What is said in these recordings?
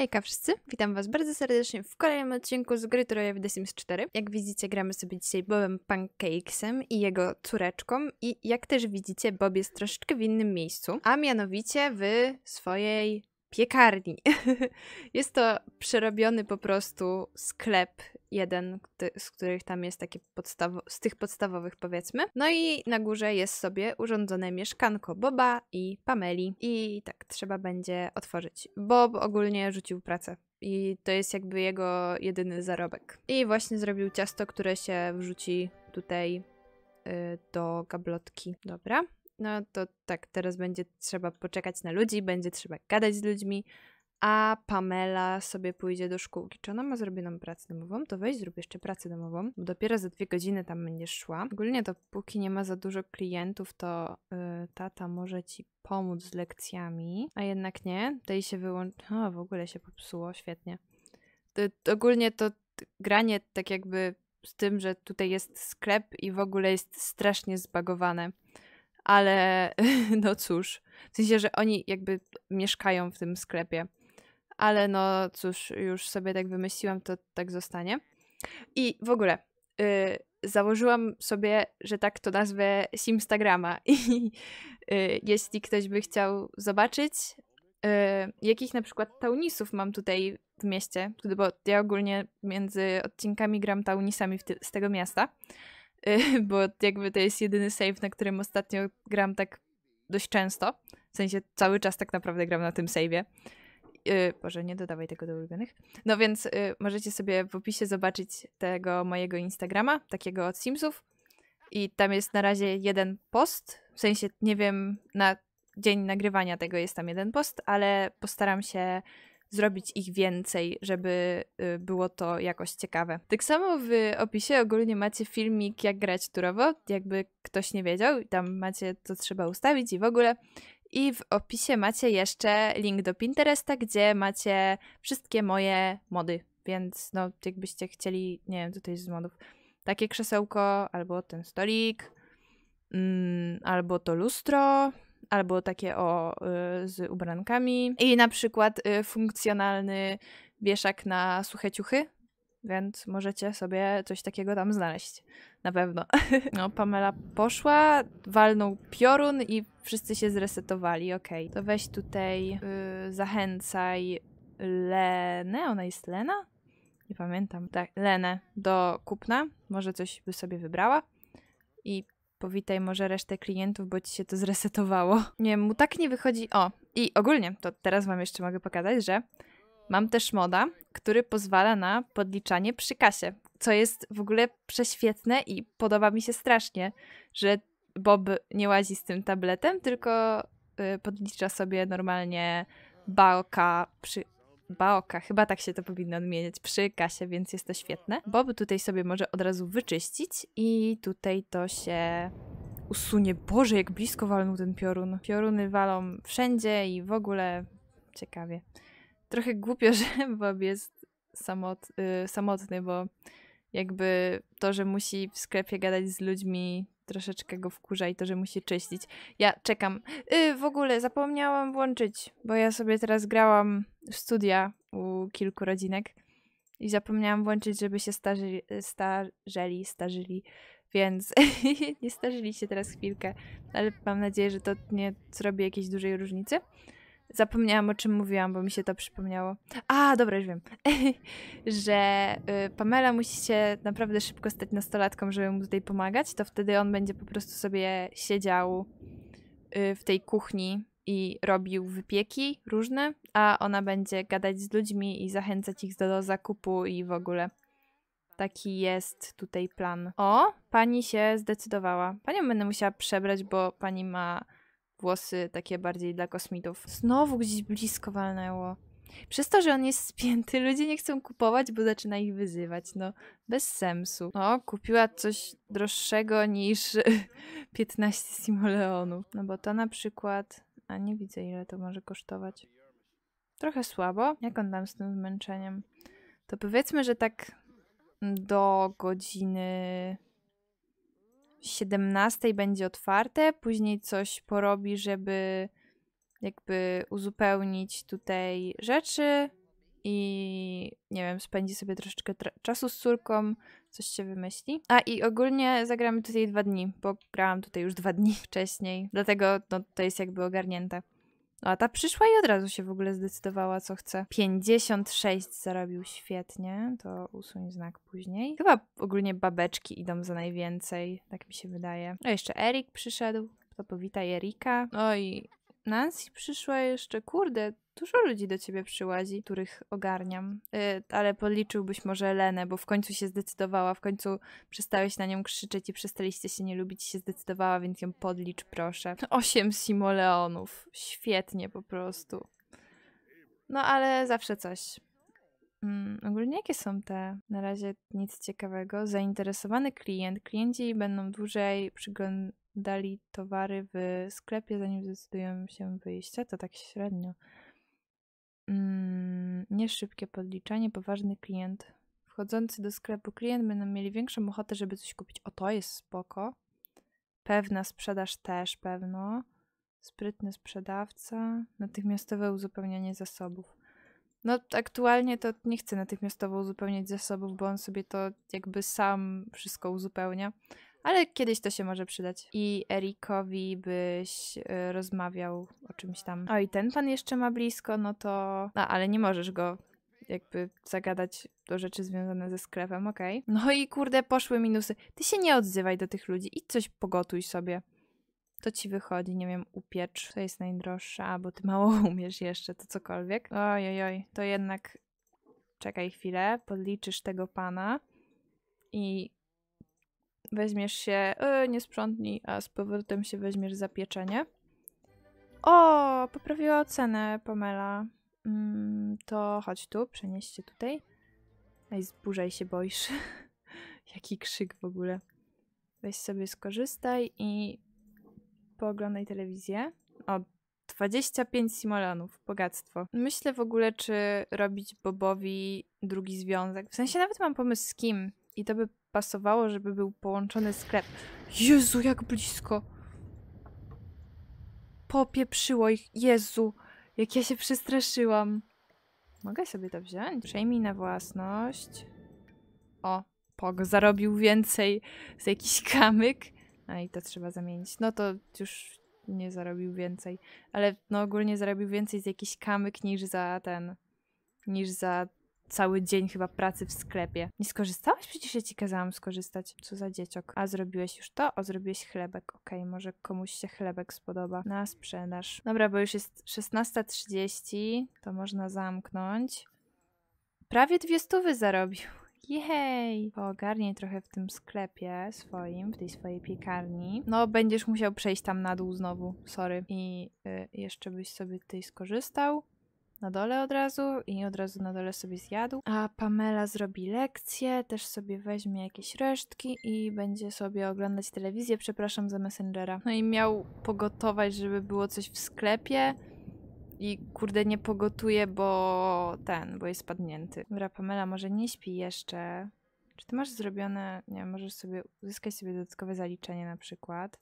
Hejka wszyscy, witam was bardzo serdecznie w kolejnym odcinku z gry Troja w The Sims 4. Jak widzicie gramy sobie dzisiaj Bobem Pancakesem i jego córeczką i jak też widzicie Bob jest troszeczkę w innym miejscu, a mianowicie w swojej piekarni. jest to przerobiony po prostu sklep jeden, z których tam jest takie podstawo- z tych podstawowych powiedzmy. No i na górze jest sobie urządzone mieszkanko Boba i Pameli. I tak trzeba będzie otworzyć. Bob ogólnie rzucił pracę i to jest jakby jego jedyny zarobek. I właśnie zrobił ciasto, które się wrzuci tutaj y, do gablotki. Dobra, no to tak, teraz będzie trzeba poczekać na ludzi, będzie trzeba gadać z ludźmi, a Pamela sobie pójdzie do szkółki. Czy ona ma zrobioną pracę domową? To weź zrób jeszcze pracę domową, bo dopiero za dwie godziny tam będziesz szła. Ogólnie to póki nie ma za dużo klientów, to yy, tata może ci pomóc z lekcjami, a jednak nie. Tej się wyłączy... O, w ogóle się popsuło, świetnie. To, to ogólnie to granie tak jakby z tym, że tutaj jest sklep i w ogóle jest strasznie zbagowane ale no cóż, w sensie, że oni jakby mieszkają w tym sklepie. Ale no cóż, już sobie tak wymyśliłam, to tak zostanie. I w ogóle yy, założyłam sobie, że tak to nazwę Simstagrama. I yy, jeśli ktoś by chciał zobaczyć, yy, jakich na przykład taunisów mam tutaj w mieście, bo ja ogólnie między odcinkami gram taunisami z tego miasta, bo jakby to jest jedyny save, na którym ostatnio gram tak dość często. W sensie cały czas tak naprawdę gram na tym save'ie. Yy, Boże, nie dodawaj tego do ulubionych. No więc y, możecie sobie w opisie zobaczyć tego mojego Instagrama, takiego od Simsów. I tam jest na razie jeden post. W sensie nie wiem, na dzień nagrywania tego jest tam jeden post, ale postaram się zrobić ich więcej, żeby y, było to jakoś ciekawe. Tak samo w opisie ogólnie macie filmik, jak grać turowo, jakby ktoś nie wiedział, tam macie to trzeba ustawić i w ogóle. I w opisie macie jeszcze link do Pinteresta, gdzie macie wszystkie moje mody. Więc no, jakbyście chcieli, nie wiem, tutaj z modów, takie krzesełko, albo ten stolik, mm, albo to lustro, albo takie o, y, z ubrankami i na przykład y, funkcjonalny wieszak na suche ciuchy, więc możecie sobie coś takiego tam znaleźć. Na pewno. No, Pamela poszła, walnął piorun i wszyscy się zresetowali. Okej, okay. to weź tutaj y, zachęcaj Lenę, ona jest Lena? Nie pamiętam. Tak, Lenę do kupna. Może coś by sobie wybrała. I powitaj może resztę klientów, bo ci się to zresetowało. Nie, mu tak nie wychodzi. O, i ogólnie, to teraz wam jeszcze mogę pokazać, że mam też moda, który pozwala na podliczanie przy kasie, co jest w ogóle prześwietne i podoba mi się strasznie, że Bob nie łazi z tym tabletem, tylko y, podlicza sobie normalnie bałka przy Baoka, chyba tak się to powinno odmieniać, przy kasie, więc jest to świetne. Bob tutaj sobie może od razu wyczyścić i tutaj to się usunie. Boże, jak blisko walnął ten piorun. Pioruny walą wszędzie i w ogóle ciekawie. Trochę głupio, że Bob jest samot, y, samotny, bo jakby to, że musi w sklepie gadać z ludźmi, troszeczkę go wkurza i to, że musi czyścić. Ja czekam. Y, w ogóle zapomniałam włączyć, bo ja sobie teraz grałam w studia u kilku rodzinek i zapomniałam włączyć, żeby się starzy, starzeli, starzyli, więc nie starzyli się teraz chwilkę, ale mam nadzieję, że to nie zrobi jakiejś dużej różnicy. Zapomniałam o czym mówiłam, bo mi się to przypomniało. A, dobra, już wiem. że y, Pamela musi się naprawdę szybko stać nastolatką, żeby mu tutaj pomagać, to wtedy on będzie po prostu sobie siedział y, w tej kuchni i robił wypieki różne, a ona będzie gadać z ludźmi i zachęcać ich do, do zakupu i w ogóle. Taki jest tutaj plan. O, pani się zdecydowała. Panią będę musiała przebrać, bo pani ma włosy takie bardziej dla kosmitów. Znowu gdzieś blisko walnęło. Przez to, że on jest spięty, ludzie nie chcą kupować, bo zaczyna ich wyzywać. No, bez sensu. No, kupiła coś droższego niż 15 simoleonów. No bo to na przykład... A nie widzę, ile to może kosztować. Trochę słabo. Jak on tam z tym zmęczeniem? To powiedzmy, że tak do godziny 17 będzie otwarte, później coś porobi, żeby jakby uzupełnić tutaj rzeczy i nie wiem, spędzi sobie troszeczkę czasu z córką, coś się wymyśli. A i ogólnie zagramy tutaj dwa dni, bo grałam tutaj już dwa dni wcześniej, dlatego no, to jest jakby ogarnięte. No, a ta przyszła i od razu się w ogóle zdecydowała, co chce. 56 zarobił świetnie, to usuń znak później. Chyba ogólnie babeczki idą za najwięcej, tak mi się wydaje. No, jeszcze Erik przyszedł. To powita Erika. No i Nancy przyszła jeszcze, kurde, dużo ludzi do ciebie przyłazi, których ogarniam. Yy, ale podliczyłbyś może Lenę, bo w końcu się zdecydowała, w końcu przestałeś na nią krzyczeć i przestaliście się nie lubić się zdecydowała, więc ją podlicz proszę. Osiem simoleonów. Świetnie po prostu. No ale zawsze coś. Mm, ogólnie jakie są te? Na razie nic ciekawego. Zainteresowany klient. Klienci będą dłużej przyglądać dali towary w sklepie, zanim zdecydują się wyjść. to tak średnio. Mm, nie szybkie podliczanie, poważny klient. Wchodzący do sklepu klient będą mieli większą ochotę, żeby coś kupić. O, to jest spoko. Pewna sprzedaż też pewno. Sprytny sprzedawca. Natychmiastowe uzupełnianie zasobów. No, aktualnie to nie chcę natychmiastowo uzupełniać zasobów, bo on sobie to jakby sam wszystko uzupełnia ale kiedyś to się może przydać. I Erikowi byś y, rozmawiał o czymś tam. O i ten pan jeszcze ma blisko, no to. No, ale nie możesz go jakby zagadać do rzeczy związane ze sklepem, okej. Okay. No i kurde, poszły minusy. Ty się nie odzywaj do tych ludzi i coś pogotuj sobie. To ci wychodzi, nie wiem, upiecz. To jest najdroższe, albo ty mało umiesz jeszcze, to cokolwiek. Oj, oj, oj, to jednak czekaj chwilę, podliczysz tego pana i weźmiesz się, e, nie sprzątnij, a z powrotem się weźmiesz za pieczenie. O, poprawiła cenę Pamela. Mm, to chodź tu, przenieś się tutaj. Ej, zburzaj się, boisz. Jaki krzyk w ogóle. Weź sobie skorzystaj i pooglądaj telewizję. O, 25 simoleonów, bogactwo. Myślę w ogóle, czy robić Bobowi drugi związek. W sensie nawet mam pomysł z kim i to by pasowało, żeby był połączony sklep. Jezu, jak blisko! Popieprzyło ich. Jezu, jak ja się przestraszyłam. Mogę sobie to wziąć? Przejmij na własność. O, Pog zarobił więcej z jakiś kamyk. A i to trzeba zamienić. No to już nie zarobił więcej. Ale no ogólnie zarobił więcej z jakiś kamyk niż za ten... Niż za cały dzień chyba pracy w sklepie. Nie skorzystałaś? Przecież ja ci kazałam skorzystać. Co za dzieciok. A zrobiłeś już to? O, zrobiłeś chlebek. Okej, okay, może komuś się chlebek spodoba. Na sprzedaż. Dobra, bo już jest 16.30, to można zamknąć. Prawie dwie stówy zarobił. Jej! Ogarnij trochę w tym sklepie swoim, w tej swojej piekarni. No, będziesz musiał przejść tam na dół znowu, sorry. I y, jeszcze byś sobie tutaj skorzystał na dole od razu i od razu na dole sobie zjadł. A Pamela zrobi lekcję, też sobie weźmie jakieś resztki i będzie sobie oglądać telewizję. Przepraszam za Messengera. No i miał pogotować, żeby było coś w sklepie. I kurde, nie pogotuje, bo ten, bo jest padnięty. Dobra, Pamela może nie śpi jeszcze. Czy ty masz zrobione, nie możesz sobie uzyskać sobie dodatkowe zaliczenie na przykład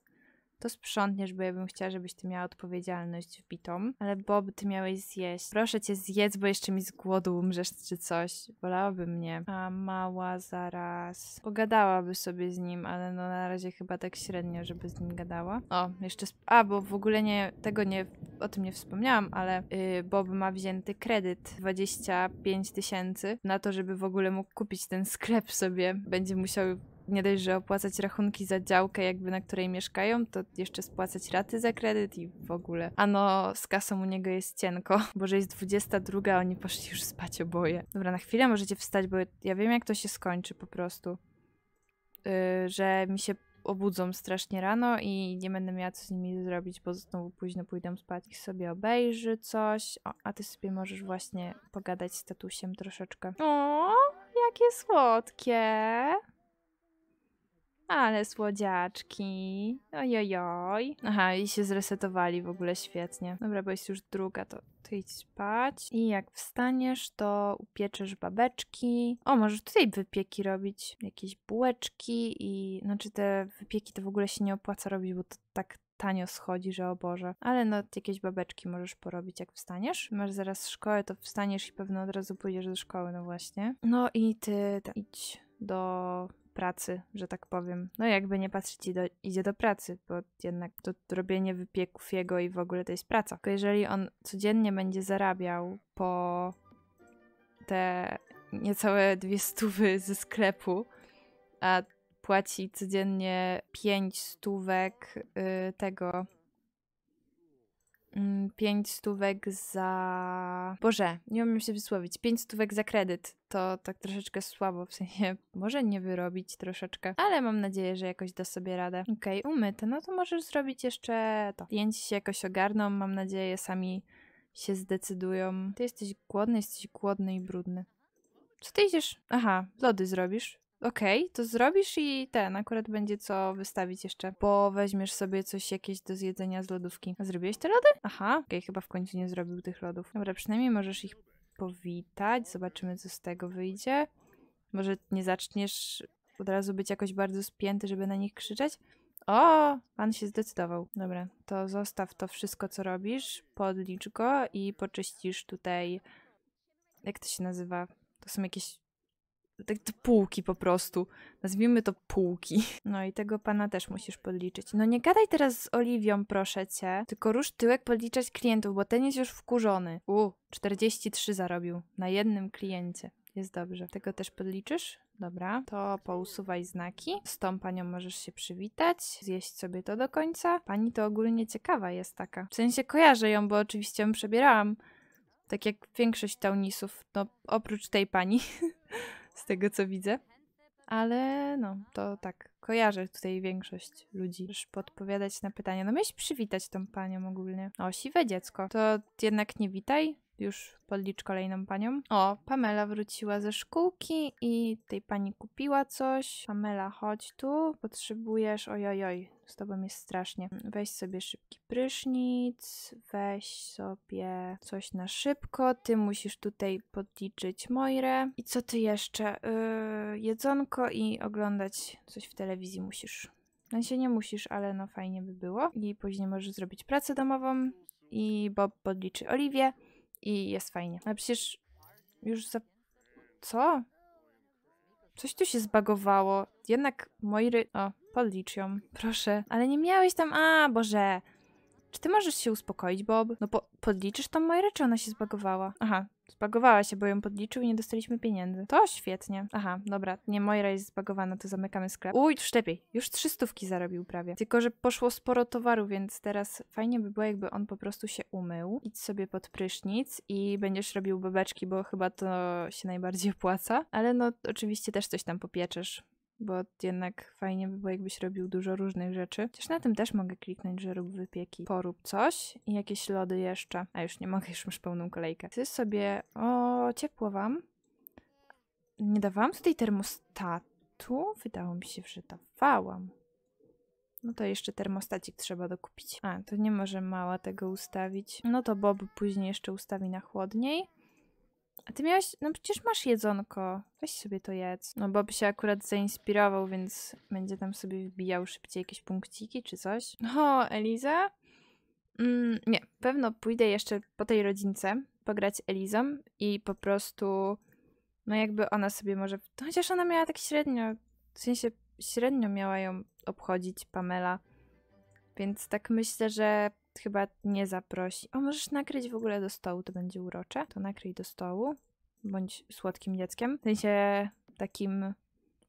to sprzątniesz, bo ja bym chciała, żebyś ty miała odpowiedzialność wbitą. Ale Bob, ty miałeś zjeść. Proszę cię, zjedz, bo jeszcze mi z głodu umrzesz czy coś. Bolałaby mnie. A mała zaraz. Pogadałaby sobie z nim, ale no na razie chyba tak średnio, żeby z nim gadała. O, jeszcze... A, bo w ogóle nie, tego nie, o tym nie wspomniałam, ale yy, Bob ma wzięty kredyt 25 tysięcy na to, żeby w ogóle mógł kupić ten sklep sobie. Będzie musiał nie dość, że opłacać rachunki za działkę, jakby na której mieszkają, to jeszcze spłacać raty za kredyt i w ogóle. Ano, z kasą u niego jest cienko, bo że jest 22, a oni poszli już spać oboje. Dobra, na chwilę możecie wstać, bo ja wiem, jak to się skończy po prostu. Yy, że mi się obudzą strasznie rano i nie będę miała co z nimi zrobić, bo znowu późno pójdę spać. Ich sobie obejrzy coś, o, a ty sobie możesz właśnie pogadać z tatusiem troszeczkę. O, jakie słodkie! Ale słodziaczki. Ojojoj. Aha, i się zresetowali w ogóle świetnie. Dobra, bo jest już druga, to ty idź spać. I jak wstaniesz, to upieczesz babeczki. O, może tutaj wypieki robić. Jakieś bułeczki i... Znaczy te wypieki to w ogóle się nie opłaca robić, bo to tak tanio schodzi, że o Boże. Ale no, jakieś babeczki możesz porobić, jak wstaniesz. Masz zaraz szkołę, to wstaniesz i pewno od razu pójdziesz do szkoły, no właśnie. No i ty tak, idź do pracy, że tak powiem. No jakby nie patrzeć, do, idzie do pracy, bo jednak to robienie wypieków jego i w ogóle to jest praca. Tylko jeżeli on codziennie będzie zarabiał po te niecałe dwie stówy ze sklepu, a płaci codziennie pięć stówek yy, tego Mm, pięć stówek za. Boże, nie umiem się wysłowić. Pięć stówek za kredyt. To tak troszeczkę słabo, w sensie może nie wyrobić troszeczkę, ale mam nadzieję, że jakoś da sobie radę. Okej, okay, umyte, no to możesz zrobić jeszcze to. Klienci się jakoś ogarną, mam nadzieję, sami się zdecydują. Ty jesteś głodny, jesteś głodny i brudny. Co ty idziesz? Aha, lody zrobisz. Okej, okay, to zrobisz i ten akurat będzie co wystawić jeszcze, bo weźmiesz sobie coś jakieś do zjedzenia z lodówki. A zrobiłeś te lody? Aha, okej, okay, chyba w końcu nie zrobił tych lodów. Dobra, przynajmniej możesz ich powitać, zobaczymy co z tego wyjdzie. Może nie zaczniesz od razu być jakoś bardzo spięty, żeby na nich krzyczeć? O, pan się zdecydował. Dobra, to zostaw to wszystko, co robisz, podlicz go i poczyścisz tutaj, jak to się nazywa? To są jakieś tak te półki po prostu. Nazwijmy to półki. No i tego pana też musisz podliczyć. No nie gadaj teraz z Oliwią, proszę cię, tylko rusz tyłek podliczać klientów, bo ten jest już wkurzony. U, 43 zarobił na jednym kliencie. Jest dobrze. Tego też podliczysz? Dobra, to pousuwaj znaki. Z tą panią możesz się przywitać, zjeść sobie to do końca. Pani to ogólnie ciekawa jest taka. W sensie kojarzę ją, bo oczywiście ją przebierałam. Tak jak większość taunisów, no oprócz tej pani. z tego co widzę. Ale no, to tak, kojarzę tutaj większość ludzi. Już podpowiadać na pytanie. No myśl przywitać tą panią ogólnie. O, siwe dziecko. To jednak nie witaj, już podlicz kolejną panią. O, Pamela wróciła ze szkółki i tej pani kupiła coś. Pamela, chodź tu, potrzebujesz, ojojoj, z tobą jest strasznie. Weź sobie szybki prysznic, weź sobie coś na szybko, ty musisz tutaj podliczyć Moirę. I co ty jeszcze? Yy, jedzonko i oglądać coś w telewizji musisz. No się nie musisz, ale no fajnie by było. I później możesz zrobić pracę domową i Bob podliczy Oliwie i jest fajnie. Ale przecież już za... Co? Coś tu się zbagowało. Jednak moje, O, podlicz ją, proszę. Ale nie miałeś tam... A, Boże! Czy ty możesz się uspokoić, Bob? No po podliczysz tam moje rzeczy, ona się zbagowała. Aha, Zbagowała się, bo ją podliczył i nie dostaliśmy pieniędzy. To świetnie. Aha, dobra, nie, Moira jest zbagowana, to zamykamy sklep. Uj, już lepiej. Już trzy stówki zarobił prawie. Tylko, że poszło sporo towaru, więc teraz fajnie by było, jakby on po prostu się umył. Idź sobie pod prysznic i będziesz robił bebeczki, bo chyba to się najbardziej opłaca. Ale no, oczywiście też coś tam popieczesz bo jednak fajnie by było, jakbyś robił dużo różnych rzeczy. Chociaż na tym też mogę kliknąć, że rób wypieki. Porób coś i jakieś lody jeszcze. A już nie mogę, już masz pełną kolejkę. Ty sobie... O, ciepło wam. Nie dawałam tutaj termostatu? Wydało mi się, że dawałam. No to jeszcze termostacik trzeba dokupić. A, to nie może mała tego ustawić. No to Bob później jeszcze ustawi na chłodniej. A ty miałeś, no przecież masz jedzonko. Weź sobie to jedz. No bo by się akurat zainspirował, więc będzie tam sobie wbijał szybciej jakieś punkciki czy coś. No, Eliza? Mm, nie, pewno pójdę jeszcze po tej rodzince pograć Elizą i po prostu, no jakby ona sobie może, chociaż ona miała tak średnio, w sensie średnio miała ją obchodzić Pamela, więc tak myślę, że chyba nie zaprosi. O, możesz nakryć w ogóle do stołu, to będzie urocze. To nakryj do stołu. Bądź słodkim dzieckiem. W sensie takim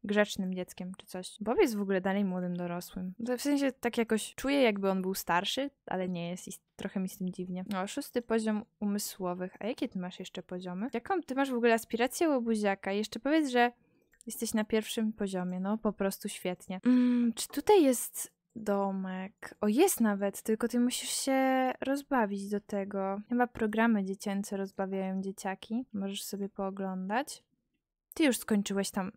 grzecznym dzieckiem czy coś. Bob jest w ogóle dalej młodym dorosłym. W sensie tak jakoś czuję, jakby on był starszy, ale nie jest i trochę mi z tym dziwnie. No, szósty poziom umysłowych. A jakie ty masz jeszcze poziomy? Jaką ty masz w ogóle aspirację łobuziaka? Jeszcze powiedz, że jesteś na pierwszym poziomie. No, po prostu świetnie. Mm, czy tutaj jest domek. O, jest nawet, tylko ty musisz się rozbawić do tego. Chyba programy dziecięce rozbawiają dzieciaki. Możesz sobie pooglądać. Ty już skończyłeś tam.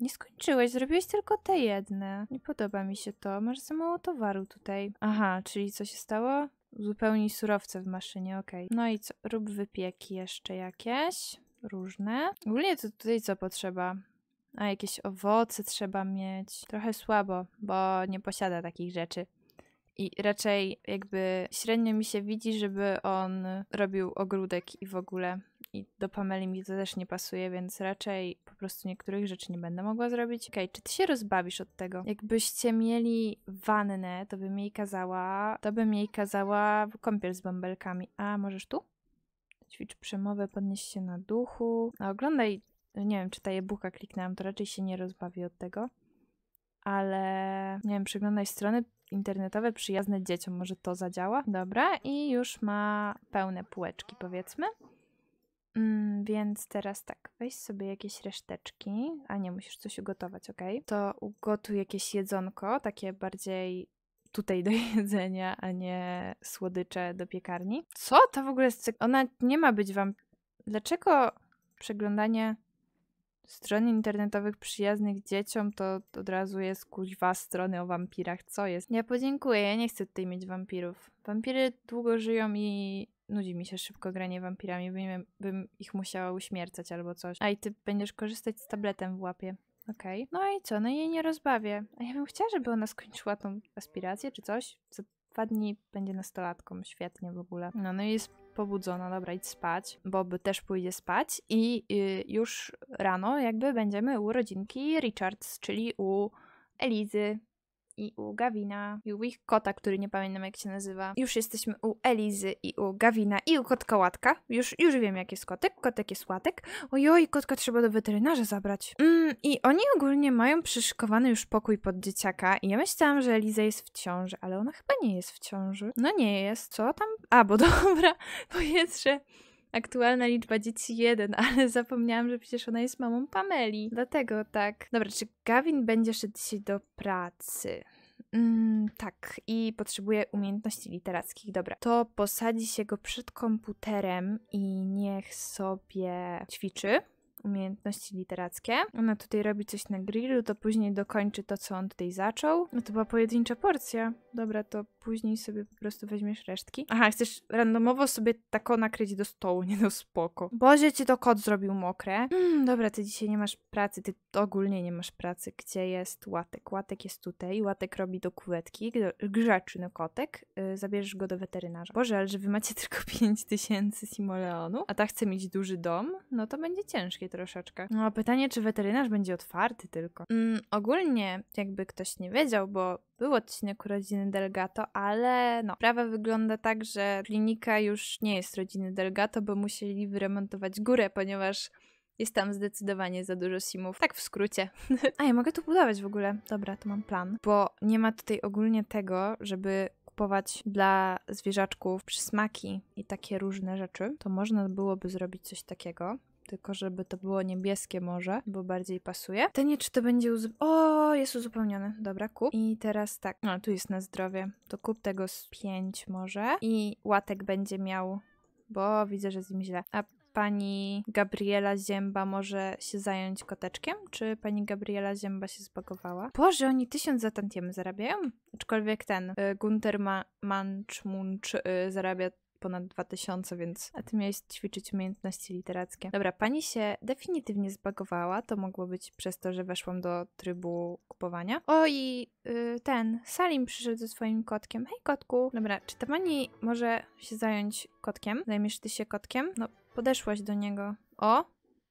Nie skończyłeś, zrobiłeś tylko te jedne. Nie podoba mi się to. Masz za mało towaru tutaj. Aha, czyli co się stało? Uzupełnij surowce w maszynie, okej. Okay. No i co? Rób wypieki jeszcze jakieś. Różne. Ogólnie to tutaj co potrzeba? A jakieś owoce trzeba mieć. Trochę słabo, bo nie posiada takich rzeczy. I raczej jakby średnio mi się widzi, żeby on robił ogródek i w ogóle. I do Pameli mi to też nie pasuje, więc raczej po prostu niektórych rzeczy nie będę mogła zrobić. Okej, okay, czy ty się rozbawisz od tego? Jakbyście mieli wannę, to bym jej kazała, to bym jej kazała kąpiel z bąbelkami. A możesz tu? Ćwicz przemowę, podnieś się na duchu. A no, oglądaj nie wiem, czy ta e-booka kliknęłam, to raczej się nie rozbawi od tego, ale nie wiem, przeglądaj strony internetowe przyjazne dzieciom, może to zadziała, dobra, i już ma pełne półeczki, powiedzmy. Mm, więc teraz tak, weź sobie jakieś reszteczki, a nie, musisz coś ugotować, ok? To ugotuj jakieś jedzonko, takie bardziej tutaj do jedzenia, a nie słodycze do piekarni. Co to w ogóle jest? Ona nie ma być wam. Dlaczego przeglądanie stron internetowych przyjaznych dzieciom, to od razu jest kuźwa strony o wampirach. Co jest? Ja podziękuję, ja nie chcę tutaj mieć wampirów. Wampiry długo żyją i nudzi mi się szybko granie wampirami, bym, bym ich musiała uśmiercać albo coś. A i ty będziesz korzystać z tabletem w łapie. Okej. Okay. No i co? No jej nie rozbawię. A ja bym chciała, żeby ona skończyła tą aspirację czy coś. Co dwa dni będzie nastolatką, świetnie w ogóle. No, no i jest pobudzona, dobra, idź spać. by też pójdzie spać i y, już rano jakby będziemy u rodzinki Richards, czyli u Elizy, i u Gawina i u ich kota, który nie pamiętam jak się nazywa. Już jesteśmy u Elizy i u Gawina i u kotka łatka. Już, już wiem jak jest kotek, kotek jest łatek. Ojoj, kotka trzeba do weterynarza zabrać. Mm, I oni ogólnie mają przyszykowany już pokój pod dzieciaka i ja myślałam, że Eliza jest w ciąży, ale ona chyba nie jest w ciąży. No nie jest, co tam? A, bo dobra, bo że Aktualna liczba dzieci jeden, ale zapomniałam, że przecież ona jest mamą Pameli. Dlatego tak. Dobra, czy Gavin będzie szedł dzisiaj do pracy? Mm, tak, i potrzebuje umiejętności literackich. Dobra, to posadzi się go przed komputerem i niech sobie ćwiczy umiejętności literackie. Ona tutaj robi coś na grillu, to później dokończy to, co on tutaj zaczął. No to była pojedyncza porcja. Dobra, to później sobie po prostu weźmiesz resztki. Aha, chcesz randomowo sobie tako nakryć do stołu, nie do spoko. Boże, ci to kot zrobił mokre. Mm, dobra, ty dzisiaj nie masz pracy, ty ogólnie nie masz pracy. Gdzie jest łatek? Łatek jest tutaj, łatek robi do kuwetki, grzeczny no kotek, yy, zabierzesz go do weterynarza. Boże, ale że wy macie tylko 5000 simoleonu, a ta chce mieć duży dom, no to będzie ciężkie troszeczkę. No, pytanie, czy weterynarz będzie otwarty tylko? Mm, ogólnie, jakby ktoś nie wiedział, bo był odcinek rodziny Delgato, ale no, prawa wygląda tak, że klinika już nie jest rodziny Delgato, bo musieli wyremontować górę, ponieważ jest tam zdecydowanie za dużo simów. Tak w skrócie. A ja mogę tu budować w ogóle. Dobra, to mam plan. Bo nie ma tutaj ogólnie tego, żeby kupować dla zwierzaczków przysmaki i takie różne rzeczy, to można byłoby zrobić coś takiego, tylko żeby to było niebieskie może, bo bardziej pasuje. Ten czy to będzie uzupełnione? O, jest uzupełnione. Dobra, kup. I teraz tak, no tu jest na zdrowie. To kup tego z 5 może i łatek będzie miał, bo widzę, że z nim źle. A pani Gabriela Zięba może się zająć koteczkiem? Czy pani Gabriela Zięba się zbagowała? Boże, oni tysiąc za tantiemy zarabiają? Aczkolwiek ten y, Gunter Ma manchmunch, y, zarabia ponad 2000, więc a ty miałeś ćwiczyć umiejętności literackie. Dobra, pani się definitywnie zbagowała, to mogło być przez to, że weszłam do trybu kupowania. O i yy, ten, Salim przyszedł ze swoim kotkiem. Hej kotku! Dobra, czy ta pani może się zająć kotkiem? Zajmiesz ty się kotkiem? No, podeszłaś do niego. O,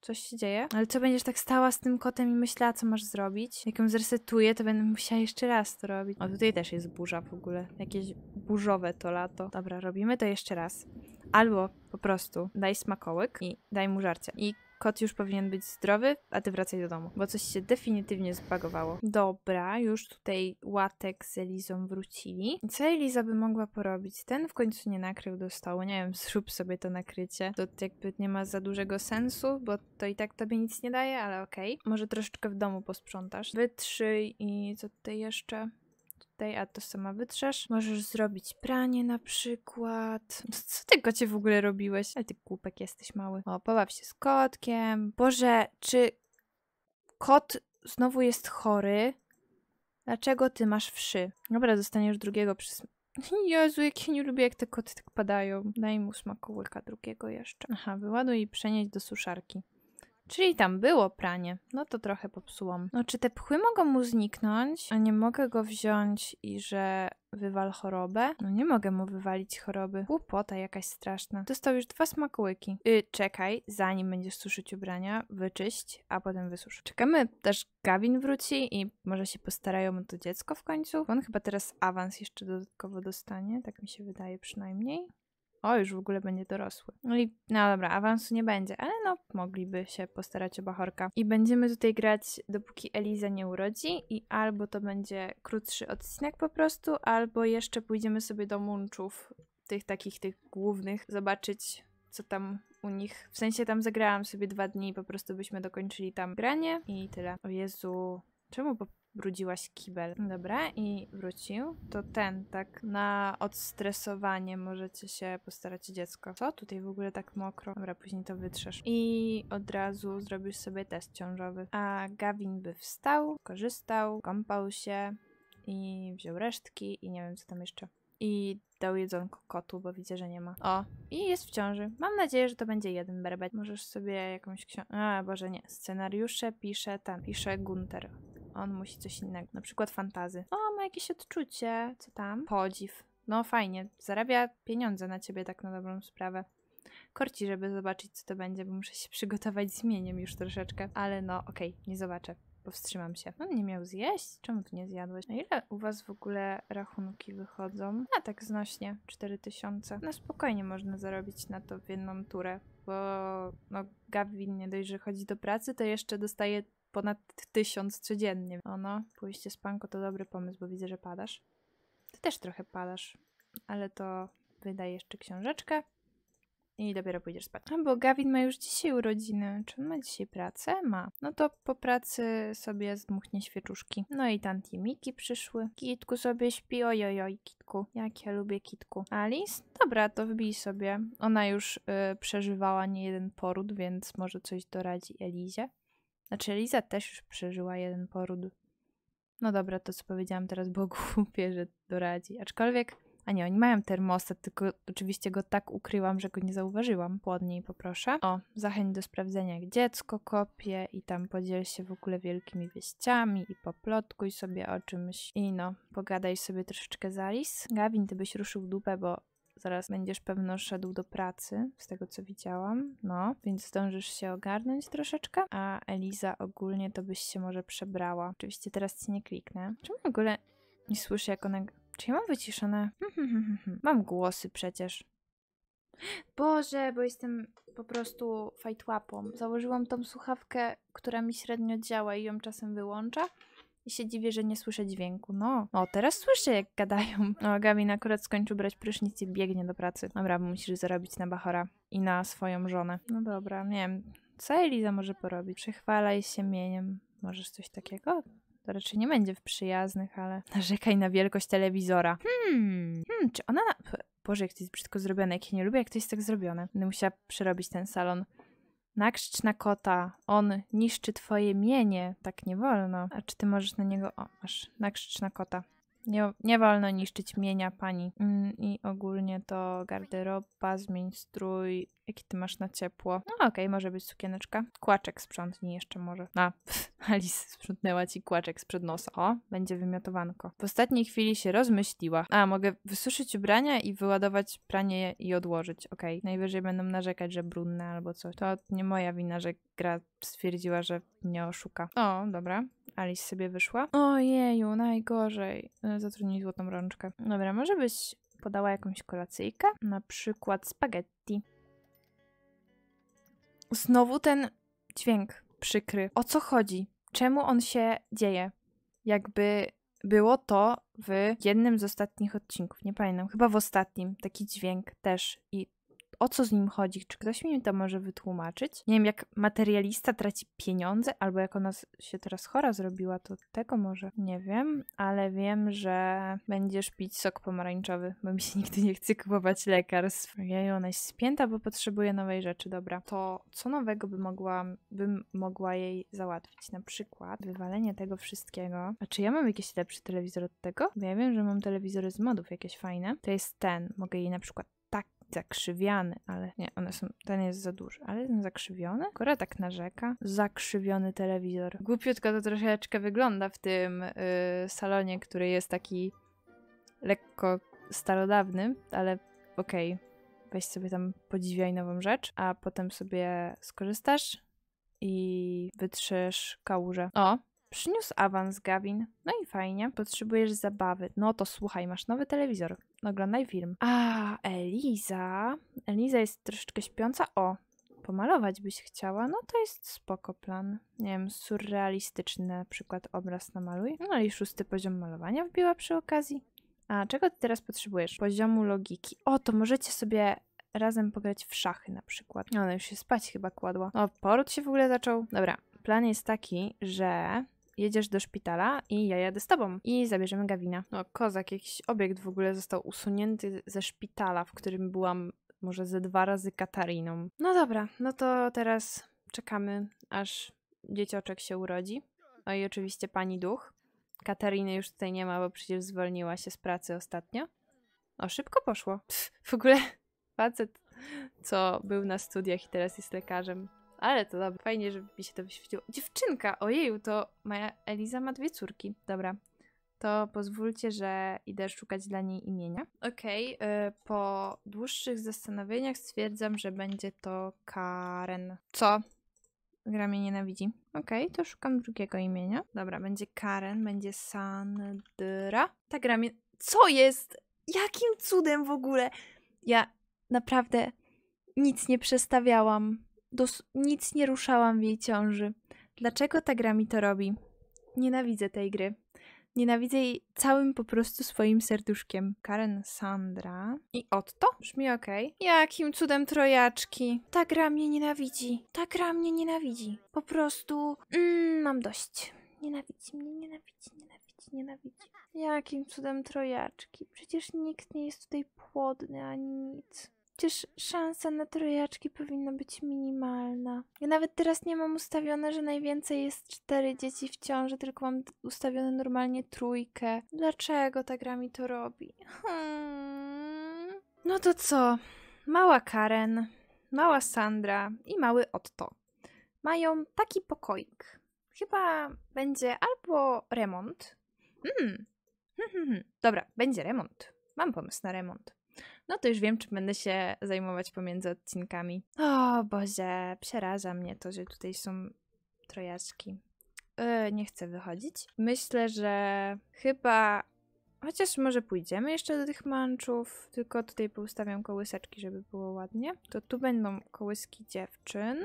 coś się dzieje. Ale co będziesz tak stała z tym kotem i myślała, co masz zrobić? Jak ją zresetuję, to będę musiała jeszcze raz to robić. O, tutaj też jest burza w ogóle. Jakieś burzowe to lato. Dobra, robimy to jeszcze raz. Albo po prostu daj smakołyk i daj mu żarcie. I Kot już powinien być zdrowy, a ty wracaj do domu, bo coś się definitywnie zbagowało. Dobra, już tutaj Łatek z Elizą wrócili. Co Eliza by mogła porobić? Ten w końcu nie nakrył do stołu, nie wiem, zrób sobie to nakrycie. To jakby nie ma za dużego sensu, bo to i tak tobie nic nie daje, ale okej. Okay. Może troszeczkę w domu posprzątasz. Wytrzyj i co tutaj jeszcze? a to sama wytrzesz. Możesz zrobić pranie na przykład. No co ty kocie w ogóle robiłeś? Ale ty głupek jesteś mały. O, pobaw się z kotkiem. Boże, czy kot znowu jest chory? Dlaczego ty masz wszy? Dobra, dostaniesz drugiego przez... Jezu, jak nie lubię, jak te koty tak padają. Daj mu smakołyka drugiego jeszcze. Aha, wyładuj i przenieść do suszarki. Czyli tam było pranie. No to trochę popsułam. No czy te pchły mogą mu zniknąć, a nie mogę go wziąć i że wywal chorobę? No nie mogę mu wywalić choroby. Głupota jakaś straszna. Dostał już dwa smakołyki. Yy, czekaj, zanim będziesz suszyć ubrania, wyczyść, a potem wysusz. Czekamy też Gavin wróci i może się postarają o to dziecko w końcu. On chyba teraz awans jeszcze dodatkowo dostanie, tak mi się wydaje przynajmniej o już w ogóle będzie dorosły. No i no dobra, awansu nie będzie, ale no mogliby się postarać o Bachorka. I będziemy tutaj grać dopóki Eliza nie urodzi i albo to będzie krótszy odcinek po prostu, albo jeszcze pójdziemy sobie do munczów, tych takich, tych głównych, zobaczyć co tam u nich. W sensie tam zagrałam sobie dwa dni i po prostu byśmy dokończyli tam granie i tyle. O Jezu, czemu po brudziłaś kibel. Dobra, i wrócił. To ten, tak na odstresowanie możecie się postarać dziecko. Co? Tutaj w ogóle tak mokro. Dobra, później to wytrzesz. I od razu zrobisz sobie test ciążowy. A Gavin by wstał, korzystał, kąpał się i wziął resztki i nie wiem co tam jeszcze. I dał jedzonko kotu, bo widzę, że nie ma. O, i jest w ciąży. Mam nadzieję, że to będzie jeden berbet. Możesz sobie jakąś książkę... A, Boże, nie. Scenariusze pisze tam. Pisze Gunter. On musi coś innego, na przykład fantazy. O, ma jakieś odczucie, co tam? Podziw. No fajnie, zarabia pieniądze na ciebie tak na dobrą sprawę. Korci, żeby zobaczyć, co to będzie, bo muszę się przygotować zmieniem już troszeczkę. Ale no, okej, okay, nie zobaczę. Powstrzymam się. On nie miał zjeść? Czemu nie zjadłeś? A no, ile u was w ogóle rachunki wychodzą? A tak znośnie, 4000. No spokojnie można zarobić na to w jedną turę, bo no, Gavin nie dość, że chodzi do pracy, to jeszcze dostaje ponad tysiąc codziennie. No, no, pójście spanko to dobry pomysł, bo widzę, że padasz. Ty też trochę padasz, ale to wydaj jeszcze książeczkę i dopiero pójdziesz spać. A no bo Gavin ma już dzisiaj urodziny. Czy on ma dzisiaj pracę? Ma. No to po pracy sobie zdmuchnie świeczuszki. No i tanti Miki przyszły. Kitku sobie śpi, ojojoj, Kitku. Jak ja lubię Kitku. Alice? Dobra, to wbij sobie. Ona już y, przeżywała nie jeden poród, więc może coś doradzi Elizie. Znaczy, Liza też już przeżyła jeden poród. No dobra, to co powiedziałam teraz było głupie, że doradzi. Aczkolwiek, a nie, oni mają termostat, tylko oczywiście go tak ukryłam, że go nie zauważyłam. Płodniej poproszę. O, zachęć do sprawdzenia, jak dziecko kopie i tam podziel się w ogóle wielkimi wieściami i poplotkuj sobie o czymś i no, pogadaj sobie troszeczkę z Alice. Gawin, ty byś ruszył dupę, bo zaraz będziesz pewno szedł do pracy, z tego co widziałam. No, więc zdążysz się ogarnąć troszeczkę. A Eliza ogólnie to byś się może przebrała. Oczywiście teraz ci nie kliknę. Czemu w ogóle nie słyszę, jak ona. Czy ja mam wyciszone? Hm, hm, hm, mam głosy przecież. Boże, bo jestem po prostu fajtłapą. Założyłam tą słuchawkę, która mi średnio działa i ją czasem wyłącza. I się dziwię, że nie słyszę dźwięku. No, o, teraz słyszę, jak gadają. O, no, Gavin akurat skończył brać prysznic i biegnie do pracy. Dobra, bo musisz zarobić na Bachora i na swoją żonę. No dobra, nie wiem. Co Eliza może porobić? Przechwalaj się mieniem. Możesz coś takiego? To raczej nie będzie w przyjaznych, ale narzekaj na wielkość telewizora. Hmm, hmm czy ona... Na... Boże, jak to jest brzydko zrobione, jak ja nie lubię, jak to jest tak zrobione. Będę musiała przerobić ten salon. Nakrzycz na kota, on niszczy twoje mienie, tak nie wolno. A czy ty możesz na niego, o masz, nakrzycz na kota. Nie, nie wolno niszczyć mienia pani. Mm, I ogólnie to garderoba, zmień strój. Jaki ty masz na ciepło? No okej, okay, może być sukieneczka. Kłaczek sprzątni jeszcze może. A, Alice sprzątnęła ci kłaczek sprzed nosa. O, będzie wymiotowanko. W ostatniej chwili się rozmyśliła. A, mogę wysuszyć ubrania i wyładować pranie i odłożyć. Okej, okay. najwyżej będą narzekać, że brudne albo coś. To nie moja wina, że gra stwierdziła, że mnie oszuka. O, dobra. Alice sobie wyszła. Ojeju, najgorzej. E, Zatrudnij złotą rączkę. Dobra, może byś podała jakąś kolacyjkę? Na przykład spaghetti. Znowu ten dźwięk przykry. O co chodzi? Czemu on się dzieje? Jakby było to w jednym z ostatnich odcinków, nie pamiętam, chyba w ostatnim, taki dźwięk też i o co z nim chodzi? Czy ktoś mi to może wytłumaczyć? Nie wiem, jak materialista traci pieniądze, albo jak ona się teraz chora zrobiła, to tego może nie wiem, ale wiem, że będziesz pić sok pomarańczowy, bo mi się nigdy nie chce kupować lekarstw. Jej, ona jest spięta, bo potrzebuje nowej rzeczy, dobra. To co nowego by mogła, bym mogła jej załatwić? Na przykład wywalenie tego wszystkiego. A czy ja mam jakiś lepszy telewizor od tego? Bo ja wiem, że mam telewizory z modów jakieś fajne. To jest ten. Mogę jej na przykład zakrzywiany, ale nie, one są, ten jest za duży, ale jest zakrzywiony. Kora tak narzeka. Zakrzywiony telewizor. Głupiutko to troszeczkę wygląda w tym y, salonie, który jest taki lekko starodawny, ale okej. Okay. Weź sobie tam podziwiaj nową rzecz, a potem sobie skorzystasz i wytrzesz kałużę. O, przyniósł awans Gavin. No i fajnie. Potrzebujesz zabawy. No to słuchaj, masz nowy telewizor oglądaj film. A, Eliza. Eliza jest troszeczkę śpiąca. O, pomalować byś chciała, no to jest spoko plan. Nie wiem, surrealistyczny na przykład obraz namaluj. No i szósty poziom malowania wbiła przy okazji. A czego ty teraz potrzebujesz? Poziomu logiki. O, to możecie sobie razem pograć w szachy na przykład. Ona już się spać chyba kładła. O, poród się w ogóle zaczął. Dobra, plan jest taki, że jedziesz do szpitala i ja jadę z tobą i zabierzemy Gawina. No kozak, jakiś obiekt w ogóle został usunięty ze szpitala, w którym byłam może ze dwa razy Katariną. No dobra, no to teraz czekamy, aż dziecioczek się urodzi. No i oczywiście pani duch. Katariny już tutaj nie ma, bo przecież zwolniła się z pracy ostatnio. O, szybko poszło. Pff, w ogóle facet, co był na studiach i teraz jest lekarzem. Ale to dobra, fajnie, żeby mi się to wyświetliło. Dziewczynka, ojeju, to moja Eliza ma dwie córki. Dobra, to pozwólcie, że idę szukać dla niej imienia. Okej, okay, yy, po dłuższych zastanowieniach stwierdzam, że będzie to Karen. Co? Gra mnie nienawidzi. Okej, okay, to szukam drugiego imienia. Dobra, będzie Karen, będzie Sandra. Ta gra mnie... Co jest? Jakim cudem w ogóle? Ja naprawdę nic nie przestawiałam. Dos nic nie ruszałam w jej ciąży. Dlaczego ta gra mi to robi? Nienawidzę tej gry. Nienawidzę jej całym po prostu swoim serduszkiem. Karen Sandra i Otto? Brzmi okej. Okay. Jakim cudem trojaczki. Ta gra mnie nienawidzi. Ta gra mnie nienawidzi. Po prostu mm, mam dość. Nienawidzi mnie, nienawidzi, nienawidzi, nienawidzi. Jakim cudem trojaczki? Przecież nikt nie jest tutaj płodny ani nic. Przecież szansa na trojaczki powinna być minimalna. Ja nawet teraz nie mam ustawione, że najwięcej jest cztery dzieci w ciąży, tylko mam ustawione normalnie trójkę. Dlaczego ta gra mi to robi? Hmm. No to co? Mała Karen, mała Sandra i mały Otto mają taki pokoik. Chyba będzie albo remont. Hmm. hmm, hmm, hmm. Dobra, będzie remont. Mam pomysł na remont no to już wiem, czy będę się zajmować pomiędzy odcinkami. O Boże, przeraża mnie to, że tutaj są trojaczki. Yy, nie chcę wychodzić. Myślę, że chyba... Chociaż może pójdziemy jeszcze do tych manczów, tylko tutaj poustawiam kołyseczki, żeby było ładnie. To tu będą kołyski dziewczyn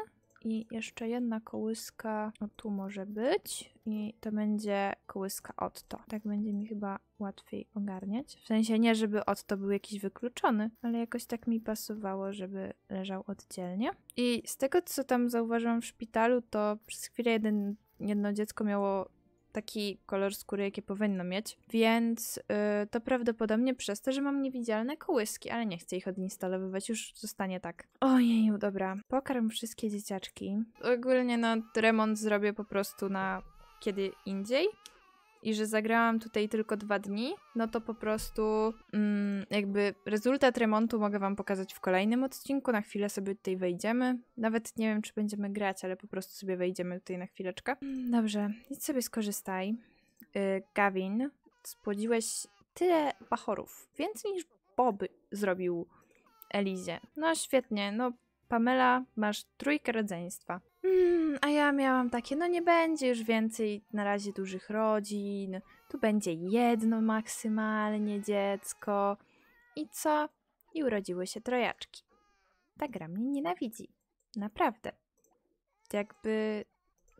i jeszcze jedna kołyska o, no tu może być i to będzie kołyska Otto. Tak będzie mi chyba łatwiej ogarniać. W sensie nie, żeby Otto był jakiś wykluczony, ale jakoś tak mi pasowało, żeby leżał oddzielnie. I z tego, co tam zauważyłam w szpitalu, to przez chwilę jeden, jedno dziecko miało taki kolor skóry, jaki powinno mieć, więc yy, to prawdopodobnie przez to, że mam niewidzialne kołyski, ale nie chcę ich odinstalowywać, już zostanie tak. Ojej, dobra, pokarm wszystkie dzieciaczki. Ogólnie no, remont zrobię po prostu na kiedy indziej i że zagrałam tutaj tylko dwa dni, no to po prostu mm, jakby rezultat remontu mogę Wam pokazać w kolejnym odcinku. Na chwilę sobie tutaj wejdziemy. Nawet nie wiem, czy będziemy grać, ale po prostu sobie wejdziemy tutaj na chwileczkę. Mm, dobrze, idź sobie skorzystaj. Yy, Gavin, spłodziłeś tyle pachorów, więcej niż Bob zrobił Elizie. No świetnie, no Pamela, masz trójkę rodzeństwa. Mm, a ja miałam takie, no nie będzie już więcej na razie dużych rodzin, tu będzie jedno maksymalnie dziecko. I co? I urodziły się trojaczki. Ta gra mnie nienawidzi. Naprawdę. Jakby.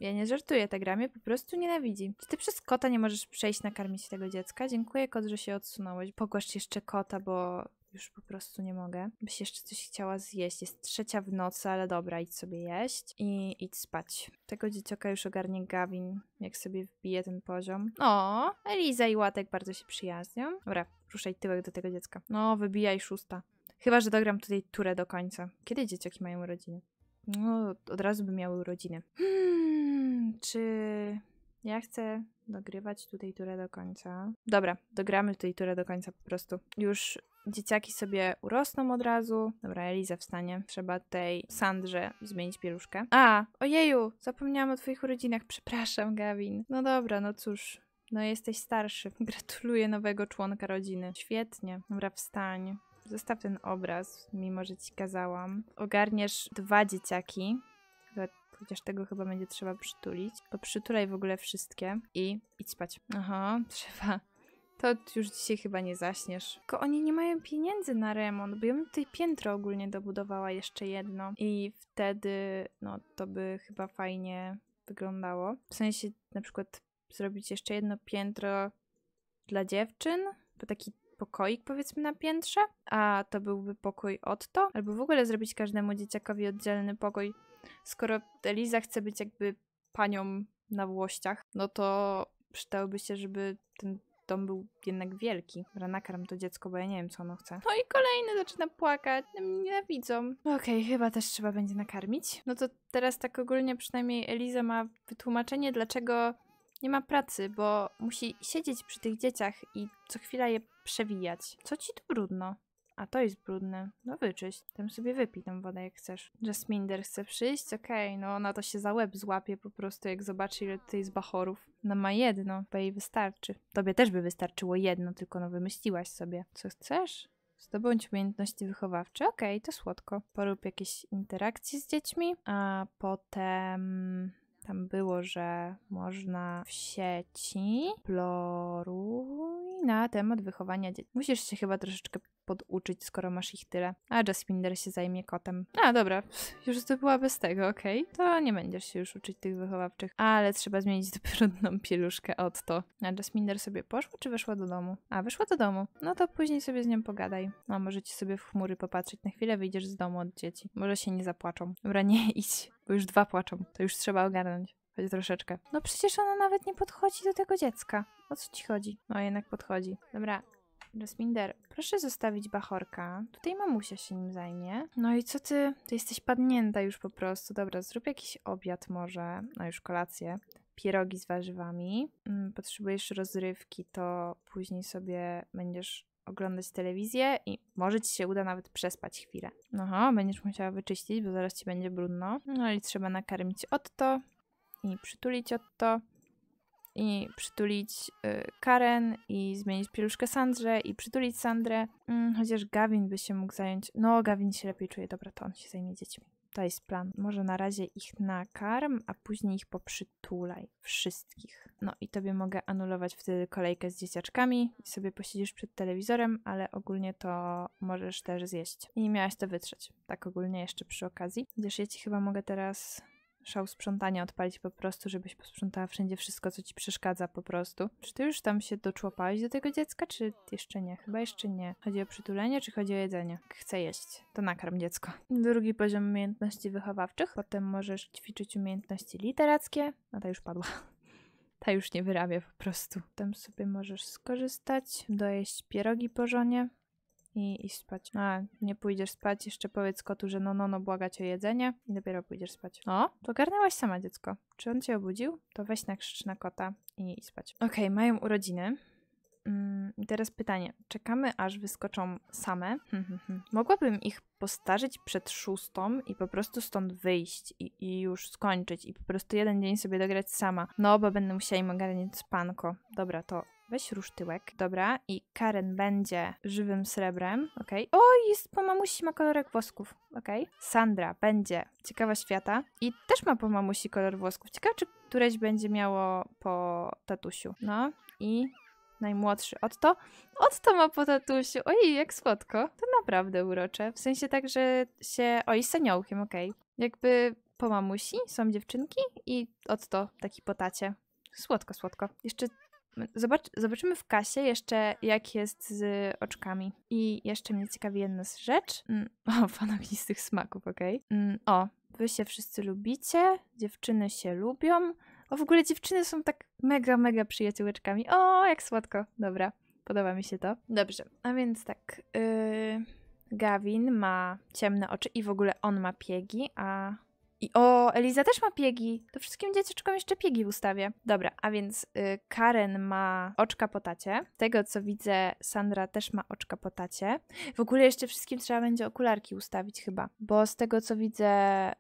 Ja nie żartuję, ta gra mnie po prostu nienawidzi. Czy ty przez kota nie możesz przejść nakarmić tego dziecka? Dziękuję, kot, że się odsunąłeś. Pogłasz jeszcze kota, bo już po prostu nie mogę. Byś jeszcze coś chciała zjeść. Jest trzecia w nocy, ale dobra, idź sobie jeść i idź spać. Tego dzieciaka już ogarnie Gavin, jak sobie wbije ten poziom. O, Eliza i Łatek bardzo się przyjaźnią. Dobra, ruszaj tyłek do tego dziecka. No, wybijaj szósta. Chyba, że dogram tutaj turę do końca. Kiedy dzieciaki mają urodziny? No, od razu by miały urodziny. Hmm, czy ja chcę dogrywać tutaj turę do końca? Dobra, dogramy tutaj turę do końca po prostu. Już dzieciaki sobie urosną od razu. Dobra, Eliza wstanie. Trzeba tej Sandrze zmienić pieluszkę. A, ojeju, zapomniałam o twoich urodzinach. Przepraszam, Gavin. No dobra, no cóż. No jesteś starszy. Gratuluję nowego członka rodziny. Świetnie. Dobra, wstań. Zostaw ten obraz, mimo że ci kazałam. Ogarniesz dwa dzieciaki. Chociaż tego chyba będzie trzeba przytulić. To przytulaj w ogóle wszystkie i idź spać. Aha, trzeba to już dzisiaj chyba nie zaśniesz. Tylko oni nie mają pieniędzy na remont, bo ja bym tutaj piętro ogólnie dobudowała jeszcze jedno. I wtedy, no, to by chyba fajnie wyglądało. W sensie na przykład zrobić jeszcze jedno piętro dla dziewczyn, bo taki pokoik powiedzmy na piętrze, a to byłby pokój Otto, albo w ogóle zrobić każdemu dzieciakowi oddzielny pokój. Skoro Eliza chce być jakby panią na włościach, no to przydałoby się, żeby ten dom był jednak wielki. Ranakarm to dziecko, bo ja nie wiem, co ono chce. No i kolejny zaczyna płakać, mnie no nienawidzą. Okej, okay, chyba też trzeba będzie nakarmić. No to teraz tak ogólnie przynajmniej Eliza ma wytłumaczenie, dlaczego nie ma pracy, bo musi siedzieć przy tych dzieciach i co chwila je przewijać. Co ci tu brudno? A to jest brudne. No wyczyść. Tam sobie wypij tą wodę jak chcesz. Jasminder chce przyjść? Okej, okay, no ona to się za łeb złapie po prostu, jak zobaczy ile tutaj jest bachorów. No ma jedno, to jej wystarczy. Tobie też by wystarczyło jedno, tylko no wymyśliłaś sobie. Co chcesz? Zdobądź umiejętności wychowawcze. Okej, okay, to słodko. Porób jakieś interakcje z dziećmi, a potem tam było, że można w sieci. Ploruj na temat wychowania dzieci. Musisz się chyba troszeczkę poduczyć, skoro masz ich tyle. A Jaspinder się zajmie kotem. A, dobra, już to była bez tego, okej? Okay? To nie będziesz się już uczyć tych wychowawczych. Ale trzeba zmienić dopiero tą pieluszkę od to. A Jaspinder sobie poszła, czy weszła do domu? A, wyszła do domu. No to później sobie z nią pogadaj. No, możecie sobie w chmury popatrzeć. Na chwilę wyjdziesz z domu od dzieci. Może się nie zapłaczą. Dobra, nie idź, bo już dwa płaczą. To już trzeba ogarnąć troszeczkę. No przecież ona nawet nie podchodzi do tego dziecka. O co ci chodzi? No jednak podchodzi. Dobra, Rosminder, proszę zostawić bachorka. Tutaj mamusia się nim zajmie. No i co ty? Ty jesteś padnięta już po prostu. Dobra, zrób jakiś obiad może. No już kolację. Pierogi z warzywami. Mm, potrzebujesz rozrywki, to później sobie będziesz oglądać telewizję i może ci się uda nawet przespać chwilę. Aha, no, będziesz musiała wyczyścić, bo zaraz ci będzie brudno. No i trzeba nakarmić Otto i przytulić Otto i przytulić y, Karen i zmienić pieluszkę Sandrze i przytulić Sandrę. Mm, chociaż Gavin by się mógł zająć. No, Gavin się lepiej czuje. Dobra, to on się zajmie dziećmi. To jest plan. Może na razie ich nakarm, a później ich poprzytulaj. Wszystkich. No i tobie mogę anulować wtedy kolejkę z dzieciaczkami i sobie posiedzisz przed telewizorem, ale ogólnie to możesz też zjeść. I nie miałaś to wytrzeć. Tak ogólnie jeszcze przy okazji. Gdyż ja ci chyba mogę teraz szał sprzątania odpalić po prostu, żebyś posprzątała wszędzie wszystko, co ci przeszkadza po prostu. Czy ty już tam się doczłapałeś do tego dziecka, czy jeszcze nie? Chyba jeszcze nie. Chodzi o przytulenie, czy chodzi o jedzenie? Chcę jeść, to nakarm dziecko. Drugi poziom umiejętności wychowawczych. Potem możesz ćwiczyć umiejętności literackie. No ta już padła ta już nie wyrabia po prostu. Tam sobie możesz skorzystać, dojeść pierogi po żonie, i iść spać. A, nie pójdziesz spać, jeszcze powiedz kotu, że no, no, no, błaga cię o jedzenie i dopiero pójdziesz spać. O, to garnęłaś sama dziecko. Czy on cię obudził? To weź na krzycz na kota i nie spać. Okej, okay, mają urodziny. Mm, teraz pytanie. Czekamy, aż wyskoczą same. Hmm, hmm, hmm. Mogłabym ich postarzyć przed szóstą i po prostu stąd wyjść i, i, już skończyć i po prostu jeden dzień sobie dograć sama. No, bo będę musiała im ogarniać spanko. Dobra, to Weź rusztyłek. Dobra. I Karen będzie żywym srebrem. Okej. Okay. O, jest po mamusi ma kolorek włosków. Okej. Okay. Sandra będzie ciekawa świata. I też ma po mamusi kolor włosków. Ciekawe, czy któreś będzie miało po tatusiu. No. I najmłodszy od to ma po tatusiu. Oj jak słodko. To naprawdę urocze. W sensie tak, że się... Oj, z aniołkiem, okej. Okay. Jakby po mamusi są dziewczynki i to taki potacie. Słodko, słodko. Jeszcze Zobacz, zobaczymy w kasie jeszcze, jak jest z oczkami. I jeszcze mnie ciekawi jedna rzecz. Mm, o, fan ognistych smaków, okej. Okay. Mm, o, wy się wszyscy lubicie, dziewczyny się lubią. O, w ogóle dziewczyny są tak mega, mega przyjaciółeczkami. O, jak słodko. Dobra, podoba mi się to. Dobrze, a więc tak. Yy, Gavin ma ciemne oczy i w ogóle on ma piegi, a i o, Eliza też ma piegi. To wszystkim dzieciaczkom jeszcze piegi ustawię. Dobra, a więc y, Karen ma oczka po tacie. Tego co widzę, Sandra też ma oczka po tacie. W ogóle jeszcze wszystkim trzeba będzie okularki ustawić chyba, bo z tego co widzę, y,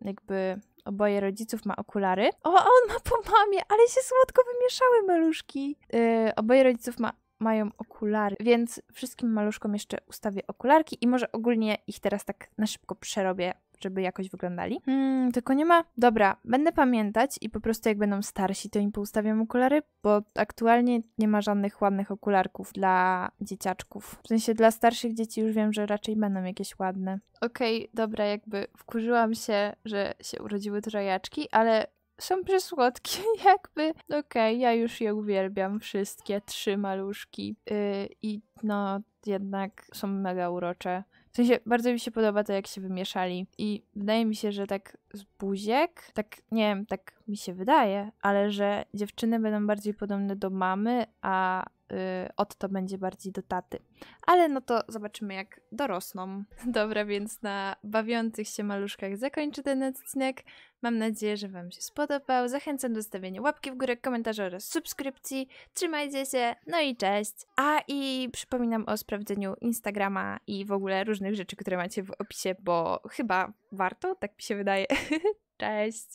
jakby oboje rodziców ma okulary. O, a on ma po mamie, ale się słodko wymieszały maluszki. Yy, oboje rodziców ma, mają okulary, więc wszystkim maluszkom jeszcze ustawię okularki i może ogólnie ich teraz tak na szybko przerobię żeby jakoś wyglądali. Hmm, tylko nie ma. Dobra, będę pamiętać i po prostu jak będą starsi, to im poustawiam okulary, bo aktualnie nie ma żadnych ładnych okularków dla dzieciaczków. W sensie dla starszych dzieci już wiem, że raczej będą jakieś ładne. Okej, okay, dobra, jakby wkurzyłam się, że się urodziły trojaczki, ale są przesłodkie, jakby. Okej, okay, ja już je uwielbiam, wszystkie trzy maluszki. Yy, I no, jednak są mega urocze. W sensie bardzo mi się podoba to, jak się wymieszali. I wydaje mi się, że tak z buziek, tak nie wiem, tak mi się wydaje, ale że dziewczyny będą bardziej podobne do mamy, a yy, Otto będzie bardziej do taty. Ale no to zobaczymy, jak dorosną. Dobra, więc na bawiących się maluszkach zakończę ten odcinek. Mam nadzieję, że Wam się spodobał. Zachęcam do zostawienia łapki w górę, komentarzy oraz subskrypcji. Trzymajcie się, no i cześć. A i przypominam o sprawdzeniu Instagrama i w ogóle różnych rzeczy, które macie w opisie, bo chyba warto, tak mi się wydaje. cześć!